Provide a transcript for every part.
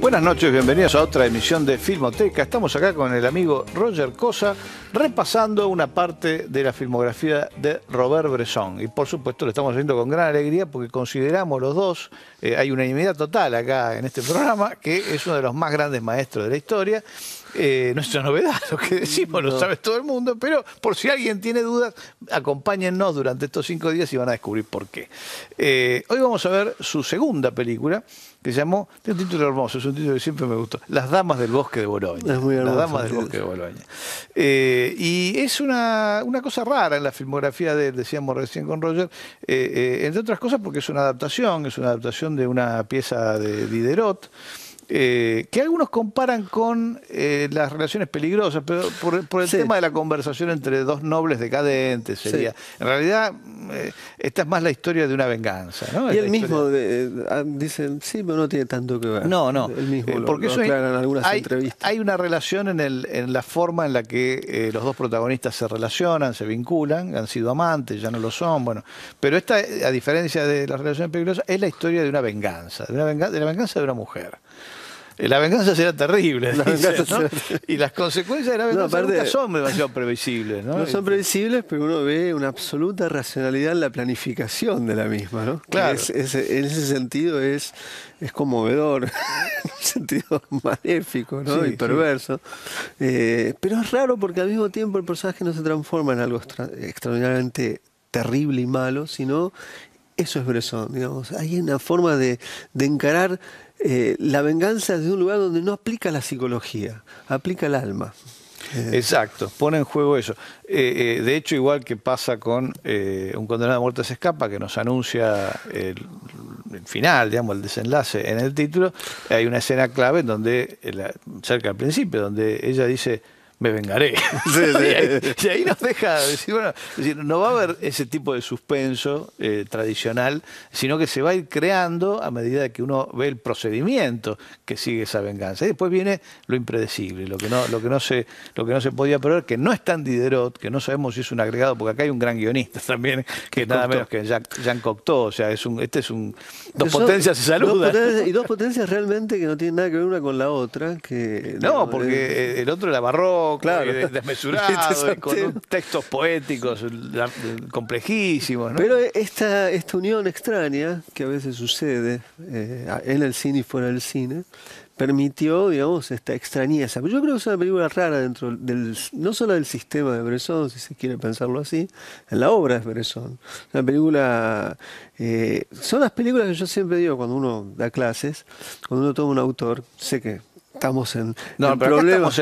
Buenas noches, bienvenidos a otra emisión de Filmoteca. Estamos acá con el amigo Roger Cosa repasando una parte de la filmografía de Robert Bresson. Y por supuesto lo estamos haciendo con gran alegría porque consideramos los dos, eh, hay unanimidad total acá en este programa, que es uno de los más grandes maestros de la historia eh, ...nuestra novedad lo que decimos, lo sabe todo el mundo, pero por si alguien tiene dudas, acompáñennos durante estos cinco días y van a descubrir por qué. Eh, hoy vamos a ver su segunda película, que se llamó, tiene un título hermoso, es un título que siempre me gustó, Las Damas del Bosque de Boloña. Las Damas del Bosque de Boloña. Eh, y es una, una, cosa rara en la filmografía de, decíamos recién con Roger, entre otras cosas porque es una adaptación, es una adaptación de una pieza de Diderot. Eh, que algunos comparan con eh, las relaciones peligrosas, pero por, el tema de la conversación entre dos nobles decadentes sería. En realidad, eh, esta es más la historia de una venganza. Y el mismo ah, dicen, dice, sí, pero no tiene tanto que ver. No, no. porque hay, una relación en, la forma en la que los dos protagonistas se relacionan, se vinculan, han sido amantes, ya no lo son, bueno. Pero esta, a diferencia de las relaciones peligrosas, es la historia de, una venganza, de la venganza de una mujer. La venganza será terrible. ¿no? Y las consecuencias de la venganza no, nunca son demasiado previsibles. ¿no? no son previsibles, pero uno ve una absoluta racionalidad en la planificación de la misma. ¿no? Claro. en ese sentido es, es conmovedor, en un sentido maléfico ¿no? y perverso. Eh, pero es raro porque al mismo tiempo el personaje no se transforma en algo extraordinariamente terrible y malo, sino eso es Bresson, digamos. Hay una forma de, encarar eh, la venganza desde un lugar donde no aplica la psicología, aplica el alma. Eh. Exacto, pone en juego eso. Eh, de hecho, igual que pasa con un condenado a muerte se escapa, que nos anuncia el, final, digamos, el desenlace en el título, hay una escena clave donde, cerca al principio, donde ella dice, me vengaré. y, ahí, nos deja decir, bueno, no va a haber ese tipo de suspenso eh, tradicional, sino que se va a ir creando a medida que uno ve el procedimiento que sigue esa venganza. Y después viene lo impredecible, lo que no, lo que no se, lo que no se podía probar, que no es tan Diderot, que no sabemos si es un agregado, porque acá hay un gran guionista también, que nada menos que Jean, Jean, Cocteau, o sea, es un, este es un dos potencias se saludan. y dos potencias realmente que no tienen nada que ver una con la otra, que no, porque eh, el otro la barró claro. desmesurado, con textos poéticos complejísimos. ¿no? Pero esta, esta unión extraña que a veces sucede eh, en el cine y fuera del cine permitió, digamos, esta extrañeza. Yo creo que es una película rara dentro del, no solo del sistema de Bresson, si se quiere pensarlo así, en la obra de Bresson. Una película, eh, son las películas que yo siempre digo cuando uno da clases, cuando uno toma un autor, sé que estamos en, no, en pero Acá estamos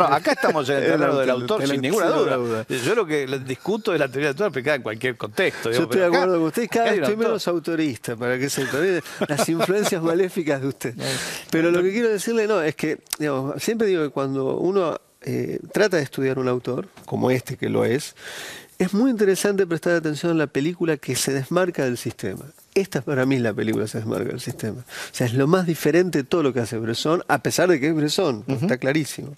acá estamos, en el tema del autor, sin ninguna duda. Yo lo que discuto es la teoría del autor aplicada en cualquier contexto. yo estoy de acuerdo con usted, cada vez estoy menos autorista, para que se ¿eh? las influencias maléficas de usted. Pero lo que quiero decirle, no, es que digamos, siempre digo que cuando uno eh, trata de estudiar un autor, como este que lo es, es muy interesante prestar atención a la película que se desmarca del sistema. Esta para mí es la película que se desmarca del sistema. O sea, es lo más diferente de todo lo que hace Bresson, a pesar de que es Bresson, está clarísimo.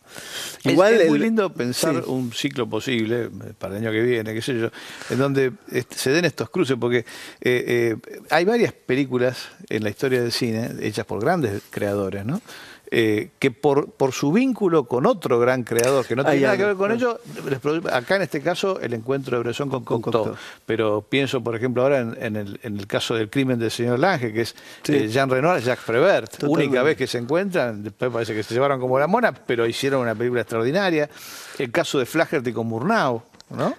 Igual es, muy lindo pensar un ciclo posible eh, para el año que viene, qué sé yo, en donde este, se den estos cruces, porque eh, hay varias películas en la historia del cine hechas por grandes creadores, ¿no? Eh, que por, por su vínculo con otro gran creador, que no tenía nada que ver con ello, ellos, acá en este caso el encuentro de Bresson con, con Pero pienso, por ejemplo, ahora en, el, caso del crimen del señor Lange, que es eh, Jean Renoir, Jacques Prévert. Única vez que se encuentran, después parece que se llevaron como la mona, pero hicieron una película extraordinaria. El caso de Flaherty con Murnau.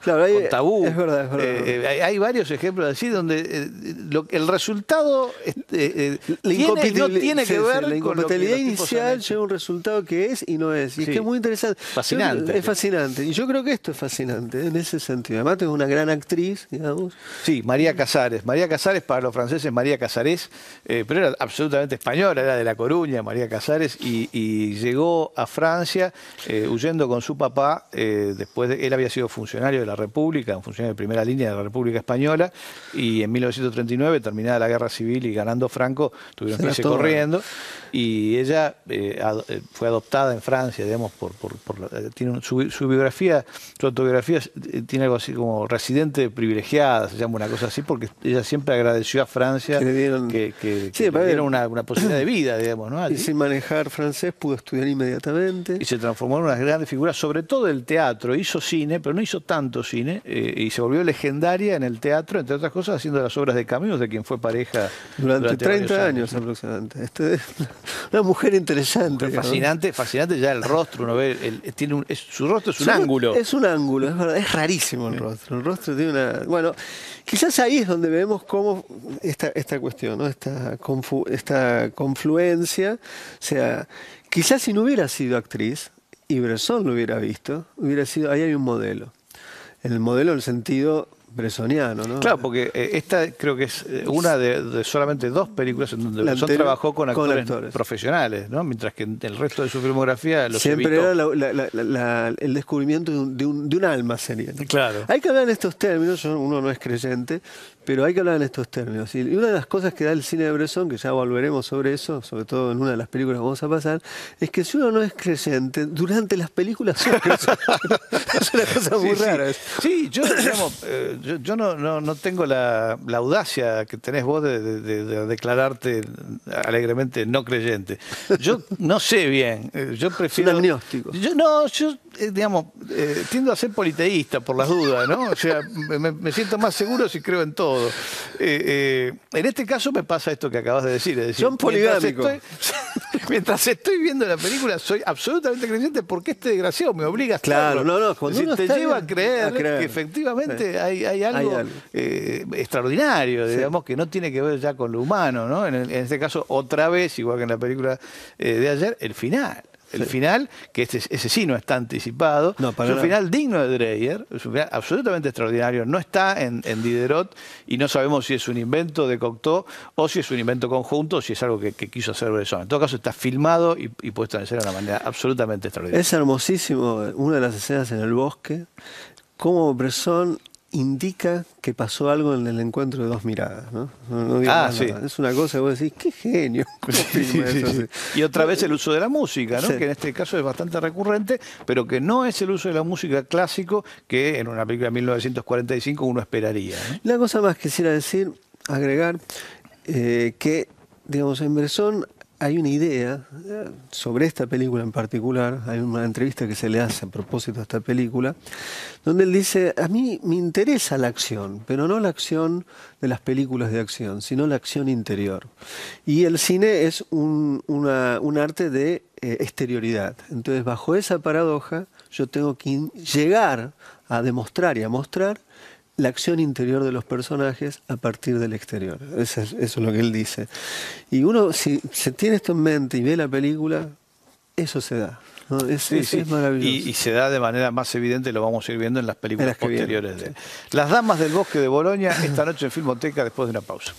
Claro, hay, tabú. hay, varios ejemplos así donde eh, el resultado este, eh, tiene, no tiene que ver la con la inicial lleva un resultado que es y no es. Y es que es muy interesante. Fascinante. es fascinante. Y yo creo que esto es fascinante en ese sentido. Además, es una gran actriz, digamos. Sí, María Casares. María Casares, para los franceses, María Casares, eh, pero era absolutamente española, era de La Coruña, María Casares, y, llegó a Francia huyendo con su papá después de. Él había sido funcionario funcionario de la República, en funcionario de primera línea de la República Española, y en 1939, terminada la Guerra Civil y ganando Franco, tuvieron que irse corriendo, y ella eh, eh, fue adoptada en Francia, digamos, por, eh, tiene su, biografía, su autobiografía tiene algo así como residente privilegiada, se llama una cosa así, porque ella siempre agradeció a Francia que le dieron, una, una, posibilidad de vida, digamos, ¿no? Y sin manejar francés pudo estudiar inmediatamente. Y se transformó en una gran figura, sobre todo el teatro, hizo cine, pero no hizo tanto cine eh, y se volvió legendaria en el teatro, entre otras cosas, haciendo las obras de Camus, de quien fue pareja durante, 30 años, aproximadamente. Este una mujer interesante. fascinante, fascinante ya el rostro, uno tiene su rostro es un ángulo. Es un ángulo, es, verdad, es rarísimo el rostro. El rostro tiene una... Bueno, quizás ahí es donde vemos cómo esta, esta cuestión, esta, esta confluencia, o sea, quizás si no hubiera sido actriz, y Bresson lo hubiera visto, hubiera sido, ahí hay un modelo en el modelo del sentido bresoniano, ¿no? Claro, porque eh, esta creo que es eh, una de, solamente dos películas en donde Bresson trabajó con actores, profesionales, ¿no? Mientras que el resto de su filmografía Siempre era el descubrimiento de un, de un, alma sería. Claro. Hay que hablar en estos términos, uno no es creyente, pero hay que hablar en estos términos. Y una de las cosas que da el cine de Bresson, que ya volveremos sobre eso, sobre todo en una de las películas que vamos a pasar, es que si uno no es creyente, durante las películas es una muy sí, eh, yo, no, no, tengo la, audacia que tenés vos de, declararte alegremente no creyente. Yo no sé bien, eh, yo prefiero... agnóstico. Yo, no, yo, eh, digamos, tiendo a ser politeísta por las dudas, ¿no? O sea, me siento más seguro si creo en todo. Eh, eh, en este caso me pasa esto que acabas de decir. Es decir Mientras, estoy, viendo la película, soy absolutamente creyente porque este desgraciado me obliga a Claro, no, no. Cuando te lleva a creer, que efectivamente hay, algo, eh, extraordinario, digamos, que no tiene que ver ya con lo humano, ¿no? en, este caso, otra vez, igual que en la película de ayer, el final el final, que ese sí no está anticipado, es un final digno de Dreyer, es un final absolutamente extraordinario, no está en, Diderot y no sabemos si es un invento de Cocteau o si es un invento conjunto si es algo que, quiso hacer Bresson. En todo caso está filmado y, y puesto en escena de una manera absolutamente extraordinaria. Es hermosísimo eh, una de las escenas en el bosque, cómo Bresson indica que pasó algo en el encuentro de dos miradas. ¿no? ah, sí. Es una cosa que vos decís, qué genio. y otra vez el uso de la música, ¿no? que en este caso es bastante recurrente, pero que no es el uso de la música clásico que en una película de 1945 uno esperaría. La cosa más quisiera decir, agregar, eh, que digamos, en Bresson hay una idea eh, sobre esta película en particular, hay una entrevista que se le hace a propósito de esta película, donde él dice, a mí me interesa la acción, pero no la acción de las películas de acción, sino la acción interior. Y el cine es un, arte de eh, exterioridad. Entonces, bajo esa paradoja, yo tengo que llegar a demostrar y a mostrar la acción interior de los personajes a partir del exterior. Eso es, eso lo que él dice. Y uno, si se tiene esto en mente y ve la película, eso se da. es, maravilloso. Y, se da de manera más evidente, lo vamos a ir viendo en las películas posteriores. De... Las Damas del Bosque de Bolonia, esta noche en Filmoteca, después de una pausa.